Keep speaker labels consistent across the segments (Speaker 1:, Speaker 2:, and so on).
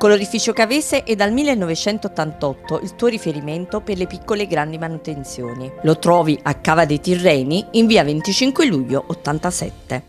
Speaker 1: Colorificio Cavese è dal 1988 il tuo riferimento per le piccole e grandi
Speaker 2: manutenzioni. Lo
Speaker 1: trovi a Cava dei Tirreni in via 25 luglio 87.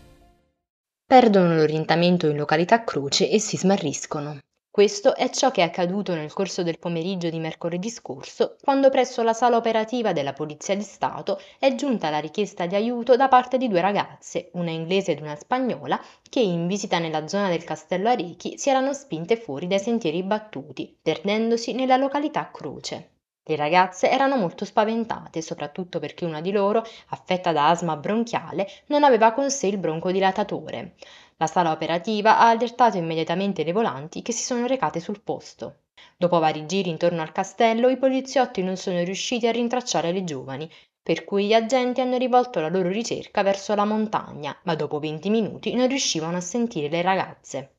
Speaker 2: Perdono l'orientamento in località Croce e si smarriscono. Questo è ciò che è accaduto nel corso del pomeriggio di mercoledì scorso, quando presso la sala operativa della Polizia di Stato è giunta la richiesta di aiuto da parte di due ragazze, una inglese ed una spagnola, che in visita nella zona del castello Arichi si erano spinte fuori dai sentieri battuti, perdendosi nella località Croce. Le ragazze erano molto spaventate, soprattutto perché una di loro, affetta da asma bronchiale, non aveva con sé il broncodilatatore. La sala operativa ha allertato immediatamente le volanti che si sono recate sul posto. Dopo vari giri intorno al castello, i poliziotti non sono riusciti a rintracciare le giovani, per cui gli agenti hanno rivolto la loro ricerca verso la montagna, ma dopo 20 minuti non riuscivano a sentire le ragazze.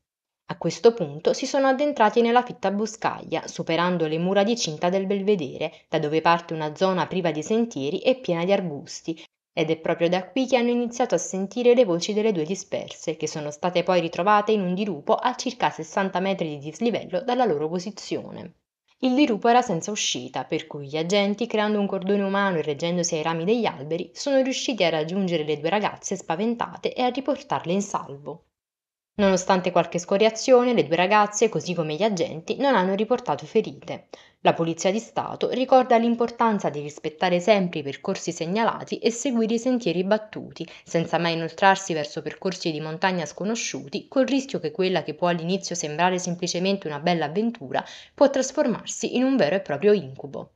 Speaker 2: A questo punto si sono addentrati nella fitta boscaglia, superando le mura di cinta del belvedere, da dove parte una zona priva di sentieri e piena di arbusti, ed è proprio da qui che hanno iniziato a sentire le voci delle due disperse, che sono state poi ritrovate in un dirupo a circa 60 metri di dislivello dalla loro posizione. Il dirupo era senza uscita, per cui gli agenti, creando un cordone umano e reggendosi ai rami degli alberi, sono riusciti a raggiungere le due ragazze spaventate e a riportarle in salvo. Nonostante qualche scoriazione, le due ragazze, così come gli agenti, non hanno riportato ferite. La Polizia di Stato ricorda l'importanza di rispettare sempre i percorsi segnalati e seguire i sentieri battuti, senza mai inoltrarsi verso percorsi di montagna sconosciuti, col rischio che quella che può all'inizio sembrare semplicemente una bella avventura può trasformarsi in un vero e proprio incubo.